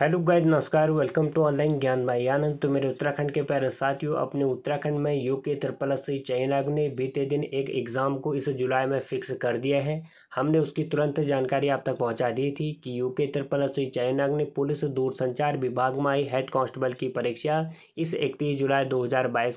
hello guys नमस्कार welcome to online Gyan माई आनंद तो मेरे उत्तराखंड के प्यारे साथियों अपने उत्तराखंड में यू के त्रिपल से चयन आयोग ने बीते दिन एक एग्ज़ाम को इस जुलाई में फिक्स कर दिया है हमने उसकी तुरंत जानकारी आप तक पहुंचा दी थी कि के त्रिपल से चयन आयोग ने पुलिस दूरसंचार विभाग में आई हेड कांस्टेबल की परीक्षा इस इकतीस जुलाई दो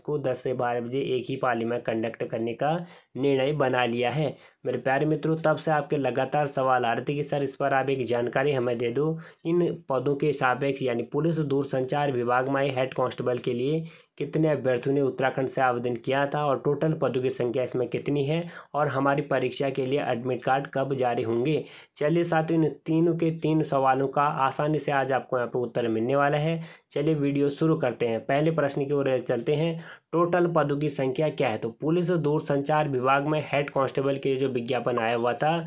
को दस से बारह बजे एक ही पाली में कंडक्ट करने का निर्णय बना लिया है मेरे प्यारे मित्रों तब से आपके लगातार सवाल आ रहे थे कि सर इस पर आप एक जानकारी हमें दे दो इन पदों के सापेक्ष यानी पुलिस दूरसंचार विभाग में हेड कांस्टेबल के लिए कितने अभ्यर्थियों ने उत्तराखंड से आवेदन किया था और टोटल पदों की संख्या इसमें कितनी है और हमारी परीक्षा के लिए एडमिट कार्ड कब जारी होंगे चलिए साथ इन तीनों के तीन सवालों का आसानी से आज आपको यहाँ पर उत्तर मिलने वाला है चलिए वीडियो शुरू करते हैं पहले प्रश्न की ओर चलते हैं टोटल पदों की संख्या क्या है तो पुलिस दूरसंचार विभाग में हेड कांस्टेबल के जो विज्ञापन आया हुआ था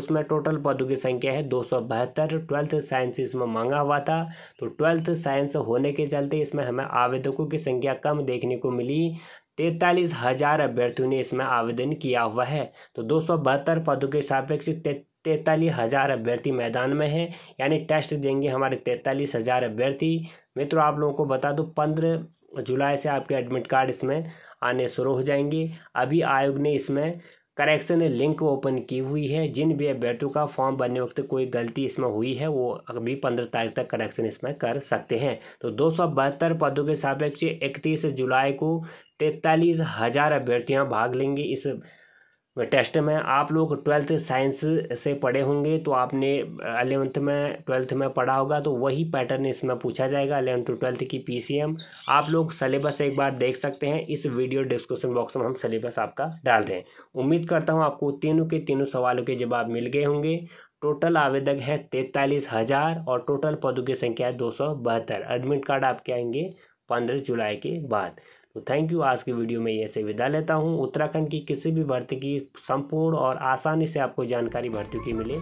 उसमें टोटल पदों की संख्या है दो सौ बहत्तर ट्वेल्थ साइंस इसमें मांगा हुआ था तो ट्वेल्थ साइंस होने के चलते इसमें हमें आवेदकों की संख्या कम देखने को मिली तैंतालीस हजार अभ्यर्थियों ने इसमें आवेदन किया हुआ है तो दो सौ बहत्तर पदों के सापेक्ष तैंतालीस हज़ार अभ्यर्थी मैदान में है यानी टेस्ट देंगे हमारे तैंतालीस हज़ार अभ्यर्थी मित्रों आप लोगों को बता दो पंद्रह जुलाई से आपके एडमिट कार्ड इसमें आने शुरू हो जाएंगे अभी आयोग ने इसमें करेक्शन लिंक ओपन की हुई है जिन भी अभ्यर्थियों का फॉर्म भरने वक्त कोई गलती इसमें हुई है वो अभी पंद्रह तारीख तक करेक्शन इसमें कर सकते हैं तो दो पदों के सापेक्ष इकतीस जुलाई को तैंतालीस हज़ार अभ्यर्थियाँ भाग लेंगे इस टेस्ट में आप लोग ट्वेल्थ साइंस से पढ़े होंगे तो आपने अलेवंथ में ट्वेल्थ में पढ़ा होगा तो वही पैटर्न इसमें पूछा जाएगा अलेवंथ टू ट्वेल्थ की पीसीएम आप लोग सलेबस एक बार देख सकते हैं इस वीडियो डिस्क्रिप्शन बॉक्स में हम सलेबस आपका डाल दें उम्मीद करता हूँ आपको तीनों के तीनों सवालों के जवाब मिल गए होंगे टोटल आवेदक है तैंतालीस हज़ार और टोटल पदों की संख्या है दो सौ बहत्तर एडमिट कार्ड आपके आएंगे पंद्रह जुलाई के बाद तो थैंक यू आज की वीडियो में ये से विदा लेता हूँ उत्तराखंड की किसी भी भर्ती की संपूर्ण और आसानी से आपको जानकारी भर्ती की मिले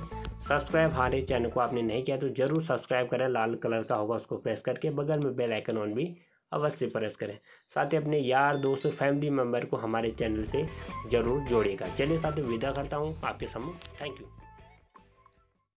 सब्सक्राइब हमारे चैनल को आपने नहीं किया तो ज़रूर सब्सक्राइब करें लाल कलर का होगा उसको प्रेस करके बगल में बेल आइकन ऑन भी अवश्य प्रेस करें साथ ही अपने यार दोस्त फैमिली मेम्बर को हमारे चैनल से ज़रूर जोड़िएगा चलिए साथ विदा करता हूँ आपके समूह थैंक यू